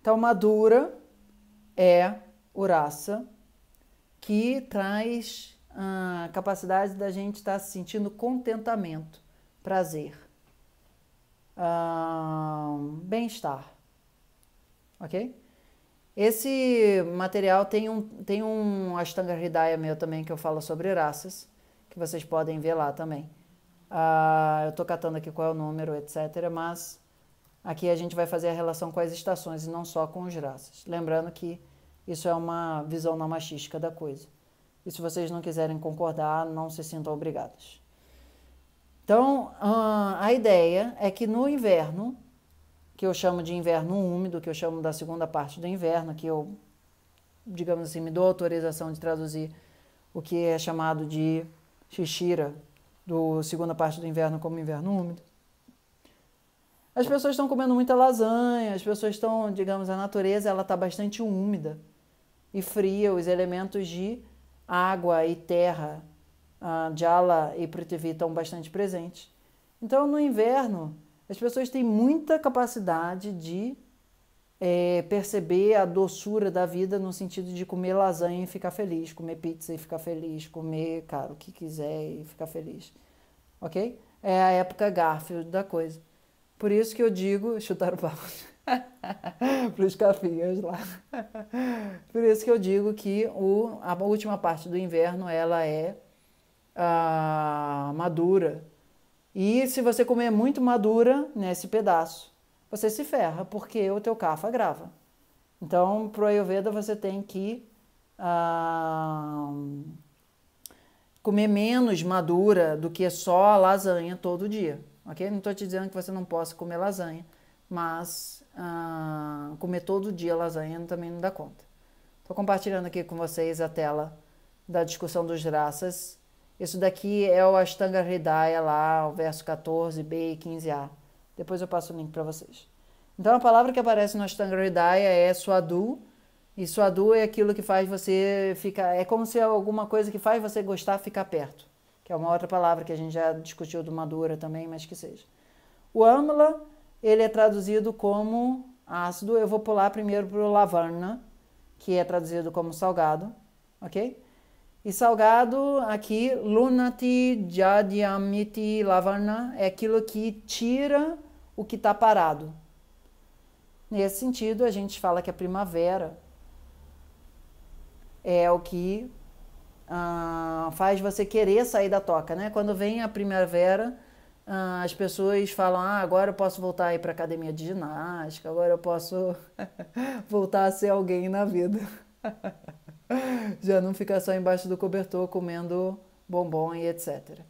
Então, madura é uraça que traz a ah, capacidade da gente tá estar sentindo contentamento, prazer, ah, bem-estar. Ok? Esse material tem um, tem um Ashtanga Hridaya meu também que eu falo sobre raças, que vocês podem ver lá também. Uh, eu estou catando aqui qual é o número, etc. Mas Aqui a gente vai fazer a relação com as estações e não só com os raças. Lembrando que isso é uma visão não machística da coisa. E se vocês não quiserem concordar, não se sintam obrigados. Então, ah, a ideia é que no inverno, que eu chamo de inverno úmido, que eu chamo da segunda parte do inverno, que eu, digamos assim, me dou autorização de traduzir o que é chamado de xixira, do segunda parte do inverno como inverno úmido. As pessoas estão comendo muita lasanha, as pessoas estão, digamos, a natureza ela está bastante úmida e fria, os elementos de água e terra, a ah, Jala e Prithvi estão bastante presentes. Então, no inverno, as pessoas têm muita capacidade de é, perceber a doçura da vida no sentido de comer lasanha e ficar feliz, comer pizza e ficar feliz, comer, cara, o que quiser e ficar feliz. Ok? É a época Garfield da coisa. Por isso que eu digo chutar o balde para os cafinhas lá. Por isso que eu digo que o, a última parte do inverno ela é ah, madura. E se você comer muito madura nesse pedaço, você se ferra, porque o teu cafa agrava. Então, para o Ayurveda, você tem que ah, comer menos madura do que só lasanha todo dia ok? Não estou te dizendo que você não possa comer lasanha, mas ah, comer todo dia lasanha também não dá conta. Estou compartilhando aqui com vocês a tela da discussão dos raças. Isso daqui é o Ashtanga Hridaya lá, o verso 14b e 15a. Depois eu passo o link para vocês. Então a palavra que aparece no Ashtanga Hridaya é suadu. e suadu é aquilo que faz você ficar, é como se alguma coisa que faz você gostar ficar perto que é uma outra palavra que a gente já discutiu do Madura também, mas que seja. O amla, ele é traduzido como ácido. Eu vou pular primeiro para o lavarna, que é traduzido como salgado, ok? E salgado aqui, lunati jadiamiti lavarna, é aquilo que tira o que está parado. Nesse sentido, a gente fala que a primavera é o que ah, faz você querer sair da toca, né? Quando vem a primavera, ah, as pessoas falam: ah, agora eu posso voltar aí para academia de ginástica, agora eu posso voltar a ser alguém na vida. Já não ficar só embaixo do cobertor comendo bombom e etc.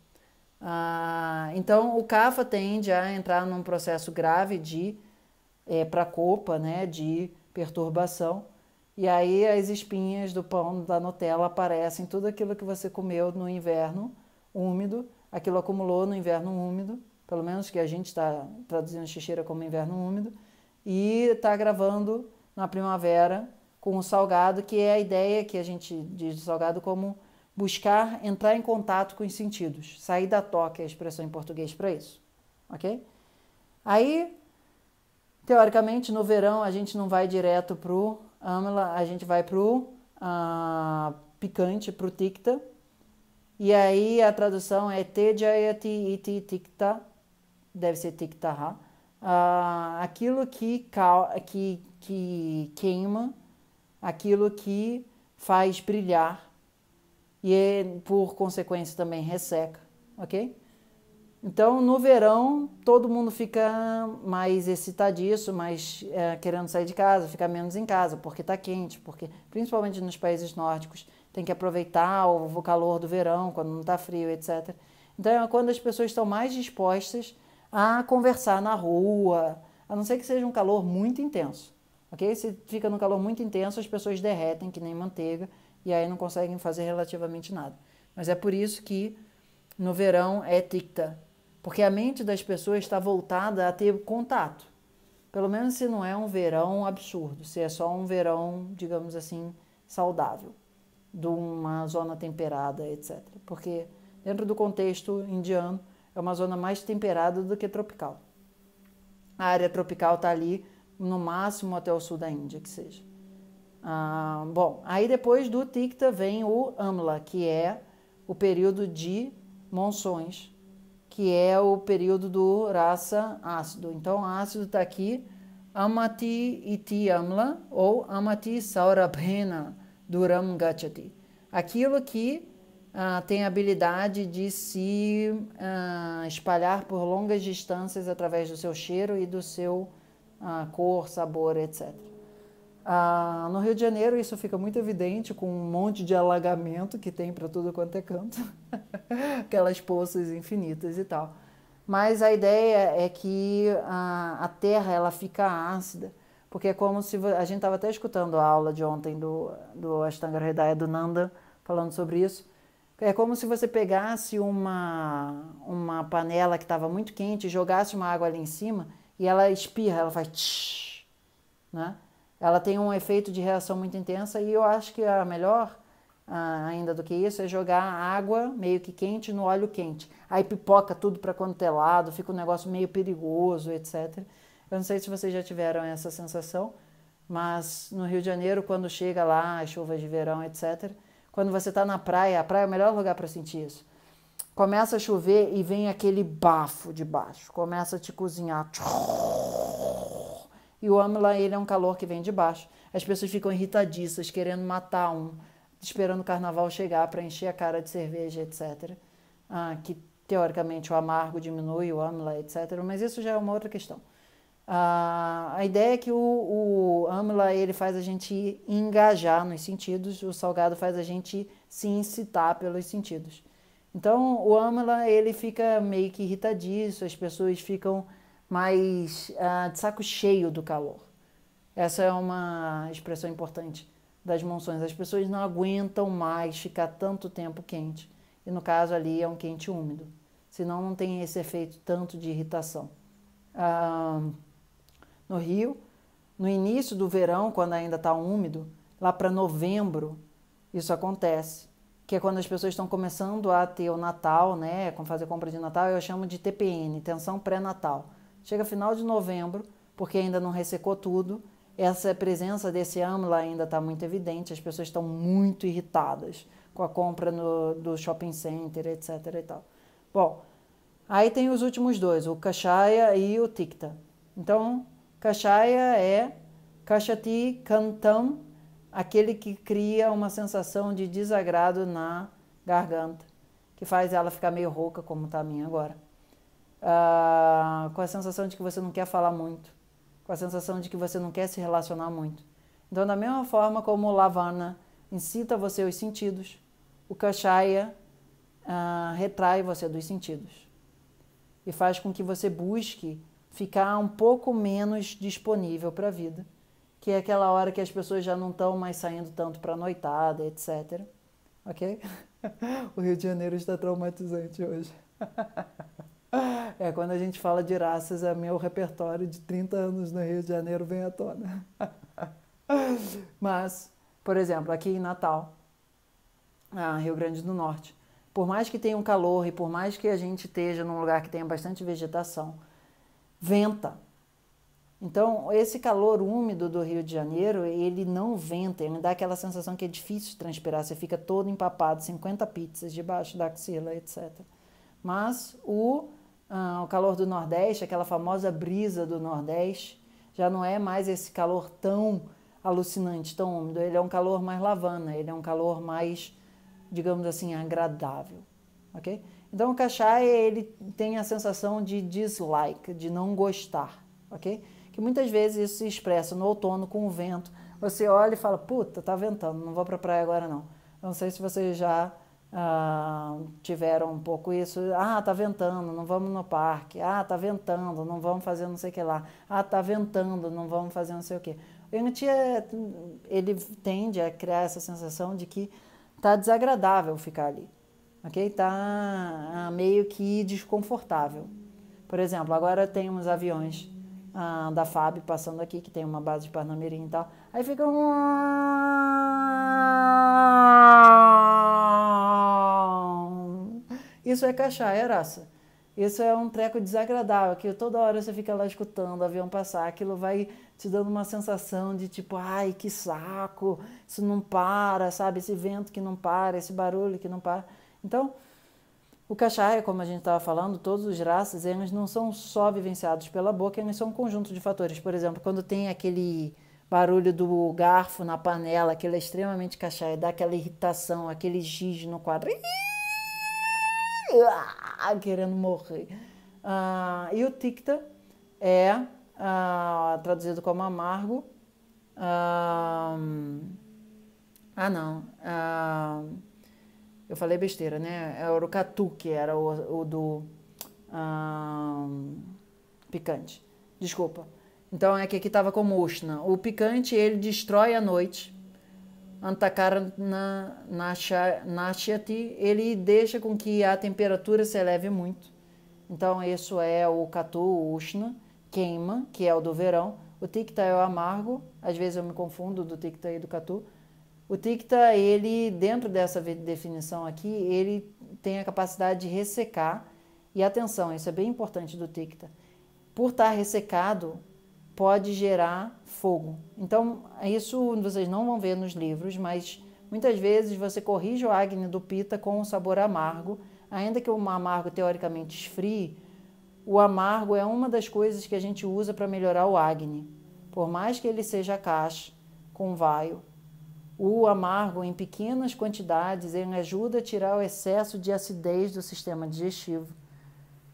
Ah, então o CAFA tende a entrar num processo grave de é, eh, para copa, né, de perturbação e aí as espinhas do pão da Nutella aparecem, tudo aquilo que você comeu no inverno úmido, aquilo acumulou no inverno úmido, pelo menos que a gente está traduzindo xixeira como inverno úmido, e está gravando na primavera com o salgado, que é a ideia que a gente diz do salgado como buscar entrar em contato com os sentidos, sair da toca é a expressão em português para isso, ok? Aí, teoricamente, no verão a gente não vai direto o amla, a gente vai pro uh, picante, pro tikta. E aí a tradução é te jayati iti tikta, deve ser tiktaha. Uh, ah, aquilo que, que, que queima, aquilo que faz brilhar e por consequência também resseca, ok? Então, no verão, todo mundo fica mais excitadíssimo, mais é, querendo sair de casa, ficar menos em casa, porque está quente, porque principalmente nos países nórdicos tem que aproveitar o calor do verão, quando não está frio, etc. Então, é quando as pessoas estão mais dispostas a conversar na rua, a não ser que seja um calor muito intenso, ok? Se fica no calor muito intenso, as pessoas derretem que nem manteiga e aí não conseguem fazer relativamente nada. Mas é por isso que no verão é ticta, porque a mente das pessoas está voltada a ter contato. Pelo menos se não é um verão absurdo, se é só um verão, digamos assim, saudável, de uma zona temperada, etc. Porque dentro do contexto indiano, é uma zona mais temperada do que tropical. A área tropical está ali no máximo até o sul da Índia, que seja. Ah, bom, aí depois do Tikta vem o Amla, que é o período de monções, que é o período do raça ácido. Então, ácido está aqui, amati iti amla, ou amati saurabhena duram gachati. Aquilo que ah, tem a habilidade de se ah, espalhar por longas distâncias através do seu cheiro e do seu ah, cor, sabor, etc. Ah, no Rio de Janeiro, isso fica muito evidente com um monte de alagamento que tem para tudo quanto é canto aquelas poças infinitas e tal. Mas a ideia é que a, ah, a terra ela fica ácida, porque é como se. A gente estava até escutando a aula de ontem do, do Ashtanga Hridaya do Nanda falando sobre isso. É como se você pegasse uma, uma panela que estava muito quente, jogasse uma água ali em cima e ela espirra, ela faz tsh, né? ela tem um efeito de reação muito intensa e eu acho que a melhor ainda do que isso é jogar água meio que quente no óleo quente. Aí pipoca tudo para quanto é lado, fica um negócio meio perigoso, etc. Eu não sei se vocês já tiveram essa sensação, mas no Rio de Janeiro, quando chega lá, as chuvas de verão, etc., quando você está na praia, a praia é o melhor lugar para sentir isso. Começa a chover e vem aquele bafo de baixo, começa a te cozinhar. E o âmula, ele é um calor que vem de baixo. As pessoas ficam irritadiças, querendo matar um, esperando o carnaval chegar para encher a cara de cerveja, etc. Ah, que teoricamente o amargo diminui, o âmula, etc. Mas isso já é uma outra questão. Ah, a ideia é que o, o âmula ele faz a gente engajar nos sentidos, o salgado faz a gente se incitar pelos sentidos. Então o âmula ele fica meio que irritadiço, as pessoas ficam mas uh, ah, de saco cheio do calor. Essa é uma expressão importante das monções. As pessoas não aguentam mais ficar tanto tempo quente. E no caso ali é um quente úmido. Senão não tem esse efeito tanto de irritação. Uh, no Rio, no início do verão, quando ainda está úmido, lá para novembro, isso acontece. Que é quando as pessoas estão começando a ter o Natal, né? Fazer compra de Natal, eu chamo de TPN, tensão pré-natal Chega final de novembro, porque ainda não ressecou tudo, essa presença desse AMLA ainda está muito evidente, as pessoas estão muito irritadas com a compra no, do shopping center, etc. E tal. Bom, aí tem os últimos dois, o Kashaya e o Tikta. Então, Kashaya é Kashati Kantam, aquele que cria uma sensação de desagrado na garganta, que faz ela ficar meio rouca, como está a minha agora. Ah, com a sensação de que você não quer falar muito, com a sensação de que você não quer se relacionar muito. Então, da mesma forma como Lavana incita você aos sentidos, o Kashaya ah, retrai você dos sentidos e faz com que você busque ficar um pouco menos disponível para a vida, que é aquela hora que as pessoas já não estão mais saindo tanto para a noitada, etc. Ok? o Rio de Janeiro está traumatizante hoje. É, quando a gente fala de raças, é meu repertório de 30 anos no Rio de Janeiro vem à tona. Mas, por exemplo, aqui em Natal, Rio Grande do Norte, por mais que tenha um calor e por mais que a gente esteja num lugar que tenha bastante vegetação, venta. Então, esse calor úmido do Rio de Janeiro, ele não venta, ele dá aquela sensação que é difícil transpirar, você fica todo empapado, 50 pizzas debaixo da axila, etc. Mas o ah, o calor do Nordeste, aquela famosa brisa do Nordeste, já não é mais esse calor tão alucinante, tão úmido. Ele é um calor mais lavana, ele é um calor mais, digamos assim, agradável, ok? Então o cachai, ele tem a sensação de dislike, de não gostar, ok? Que muitas vezes isso se expressa no outono com o vento. Você olha e fala, puta, tá ventando, não vou pra praia agora não. não sei se você já ah, tiveram um pouco isso, ah, tá ventando, não vamos no parque, ah, tá ventando, não vamos fazer não sei o que lá, ah, tá ventando, não vamos fazer não sei o que. ele tende a criar essa sensação de que tá desagradável ficar ali, ok? Tá ah, meio que desconfortável. Por exemplo, agora tem uns aviões ah, da FAB passando aqui, que tem uma base de Parnamirim e tal, aí fica um Isso é caixá, é Isso é um treco desagradável, que toda hora você fica lá escutando o avião passar, aquilo vai te dando uma sensação de tipo, ai, que saco, isso não para, sabe? Esse vento que não para, esse barulho que não para. Então, o cachaia, como a gente estava falando, todos os raças, eles não são só vivenciados pela boca, eles são um conjunto de fatores. Por exemplo, quando tem aquele barulho do garfo na panela, aquilo é extremamente cachaia, dá aquela irritação, aquele giz no quadro. Ah, querendo morrer. Uh, e o Ticta é uh, traduzido como amargo. Uh, ah, não. eu falei besteira, né? É o Urucatu, que era o, o do picante. Desculpa. Então é que aqui estava como Ushna. O picante ele destrói a noite Antakarana Nashyati, ele deixa com que a temperatura se eleve muito. Então, isso é o Katu Ushna, queima, que é o do verão. O Tikta é o amargo, às vezes eu me confundo do Tikta e do Katu. O Tikta, ele, dentro dessa definição aqui, ele tem a capacidade de ressecar. E atenção, isso é bem importante do Tikta. Por estar tá ressecado, pode gerar fogo. Então, isso vocês não vão ver nos livros, mas muitas vezes você corrige o Agni do Pita com um sabor amargo, ainda que o amargo teoricamente esfrie, o amargo é uma das coisas que a gente usa para melhorar o Agni. Por mais que ele seja caixa com vaio, o amargo em pequenas quantidades ele ajuda a tirar o excesso de acidez do sistema digestivo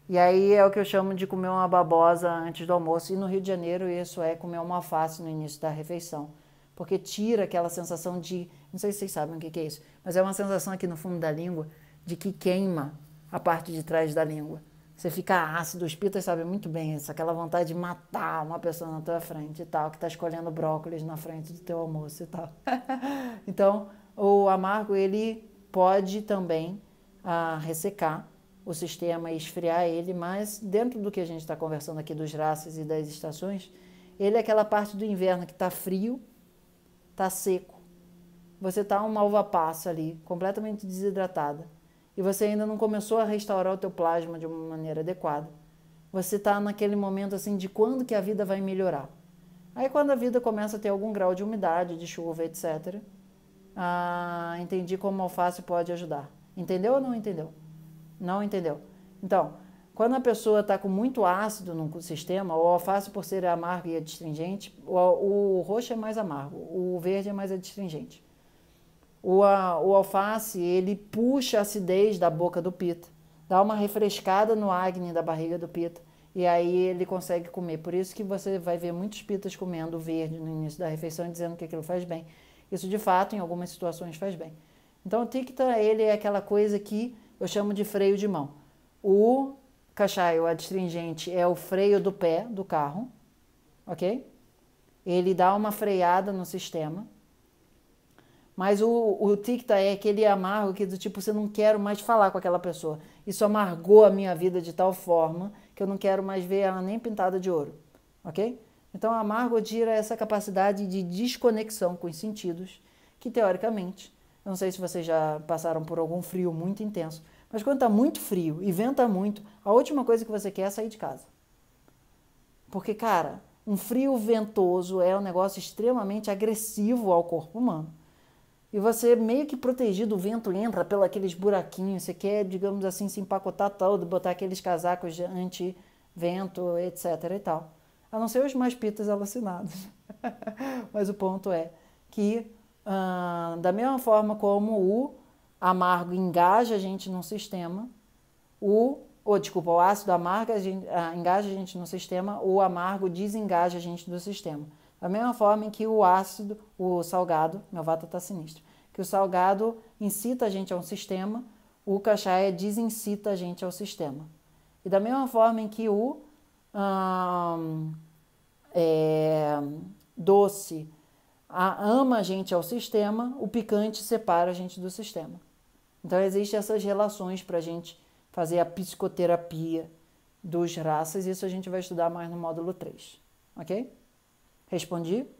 e aí é o que eu chamo de comer uma babosa antes do almoço. E no Rio de Janeiro, isso é comer uma face no início da refeição. Porque tira aquela sensação de. Não sei se vocês sabem o que é isso, mas é uma sensação aqui no fundo da língua de que queima a parte de trás da língua. Você fica ácido, os pitas sabem muito bem isso, aquela vontade de matar uma pessoa na tua frente e tal, que tá escolhendo brócolis na frente do teu almoço e tal. então, o amargo, ele pode também ah, ressecar o sistema e esfriar ele, mas dentro do que a gente está conversando aqui dos raças e das estações, ele é aquela parte do inverno que está frio, está seco. Você está uma uva passa ali, completamente desidratada, e você ainda não começou a restaurar o teu plasma de uma maneira adequada. Você está naquele momento assim de quando que a vida vai melhorar. Aí quando a vida começa a ter algum grau de umidade, de chuva, etc. Ah, entendi como o alface pode ajudar. Entendeu ou não entendeu? Não entendeu? Então, quando a pessoa está com muito ácido no sistema, o alface por ser amargo e é adstringente, o, o roxo é mais amargo, o verde é mais adstringente. O, a, o alface, ele puxa a acidez da boca do pita, dá uma refrescada no acne da barriga do pita, e aí ele consegue comer. Por isso que você vai ver muitos pitas comendo verde no início da refeição, dizendo que aquilo faz bem. Isso, de fato, em algumas situações faz bem. Então, o ticta, ele é aquela coisa que eu chamo de freio de mão. O cachaio adstringente é o freio do pé do carro, ok? Ele dá uma freada no sistema. Mas o, o ticta é aquele amargo que do tipo, você não quero mais falar com aquela pessoa. Isso amargou a minha vida de tal forma que eu não quero mais ver ela nem pintada de ouro, ok? Então, amargo tira essa capacidade de desconexão com os sentidos que, teoricamente, eu não sei se vocês já passaram por algum frio muito intenso, mas quando está muito frio e venta muito, a última coisa que você quer é sair de casa. Porque, cara, um frio ventoso é um negócio extremamente agressivo ao corpo humano. E você meio que protegido, o vento entra pelos aqueles buraquinhos, você quer, digamos assim, se empacotar todo, botar aqueles casacos de anti-vento, etc e tal. A não ser os mais pitas alucinados. Mas o ponto é que ah, da mesma forma como o amargo engaja a gente num sistema, o ou desculpa, o ácido amargo a gente, ah, engaja a gente no sistema, o amargo desengaja a gente do sistema. Da mesma forma em que o ácido, o salgado, meu vata tá sinistro, que o salgado incita a gente a um sistema, o cachaia desincita a gente ao sistema. E da mesma forma em que o ah, é, doce a, ama a gente ao sistema, o picante separa a gente do sistema. Então existem essas relações para a gente fazer a psicoterapia dos raças, isso a gente vai estudar mais no módulo 3. Ok? Respondi?